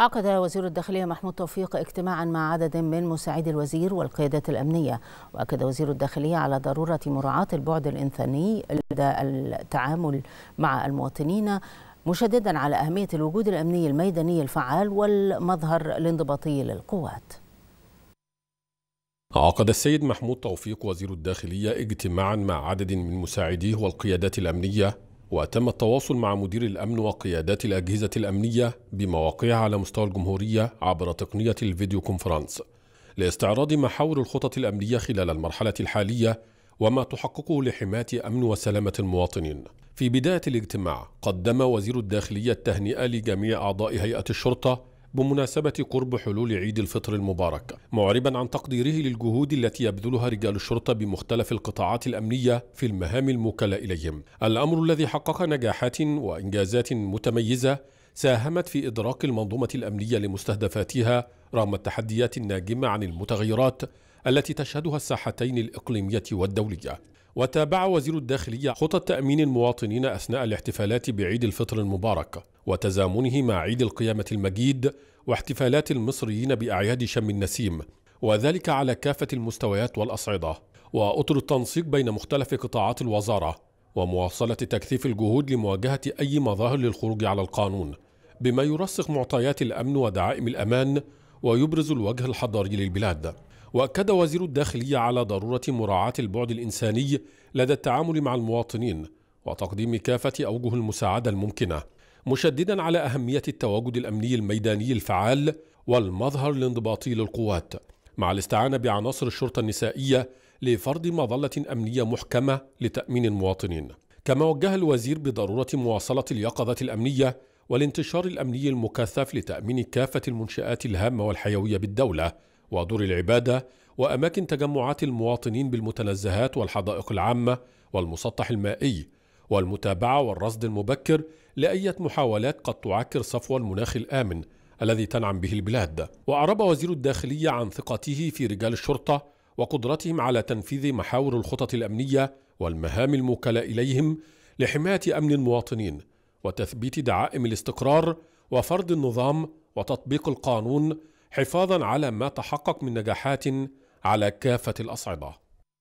عقد وزير الداخلية محمود توفيق اجتماعا مع عدد من مساعدي الوزير والقيادات الأمنية وأكد وزير الداخلية على ضرورة مراعاة البعد الإنساني لدى التعامل مع المواطنين مشددا على أهمية الوجود الأمني الميداني الفعال والمظهر الانضباطي للقوات عقد السيد محمود توفيق وزير الداخلية اجتماعا مع عدد من مساعديه والقيادات الأمنية وتم التواصل مع مدير الأمن وقيادات الأجهزة الأمنية بمواقعها على مستوى الجمهورية عبر تقنية الفيديو كونفرنس لاستعراض محاور الخطط الأمنية خلال المرحلة الحالية وما تحققه لحماية أمن وسلامة المواطنين. في بداية الاجتماع قدم وزير الداخلية التهنئة لجميع أعضاء هيئة الشرطة بمناسبة قرب حلول عيد الفطر المبارك معربا عن تقديره للجهود التي يبذلها رجال الشرطة بمختلف القطاعات الأمنية في المهام الموكلة إليهم الأمر الذي حقق نجاحات وإنجازات متميزة ساهمت في إدراك المنظومة الأمنية لمستهدفاتها رغم التحديات الناجمة عن المتغيرات التي تشهدها الساحتين الإقليمية والدولية وتابع وزير الداخلية خطط تأمين المواطنين أثناء الاحتفالات بعيد الفطر المبارك وتزامنه مع عيد القيامة المجيد واحتفالات المصريين بأعياد شم النسيم وذلك على كافة المستويات والأصعدة وأطر التنسيق بين مختلف قطاعات الوزارة ومواصلة تكثيف الجهود لمواجهة أي مظاهر للخروج على القانون بما يرسخ معطيات الأمن ودعائم الأمان ويبرز الوجه الحضاري للبلاد واكد وزير الداخليه على ضروره مراعاه البعد الانساني لدى التعامل مع المواطنين وتقديم كافه اوجه المساعده الممكنه مشددا على اهميه التواجد الامني الميداني الفعال والمظهر الانضباطي للقوات مع الاستعانه بعناصر الشرطه النسائيه لفرض مظله امنيه محكمه لتامين المواطنين كما وجه الوزير بضروره مواصله اليقظه الامنيه والانتشار الامني المكثف لتامين كافه المنشات الهامه والحيويه بالدوله ودور العبادة وأماكن تجمعات المواطنين بالمتنزهات والحدائق العامة والمسطح المائي والمتابعة والرصد المبكر لأية محاولات قد تعكر صفو المناخ الآمن الذي تنعم به البلاد وأعرب وزير الداخلية عن ثقته في رجال الشرطة وقدرتهم على تنفيذ محاور الخطط الأمنية والمهام الموكلة إليهم لحماية أمن المواطنين وتثبيت دعائم الاستقرار وفرض النظام وتطبيق القانون حفاظا على ما تحقق من نجاحات على كافة الأصعدة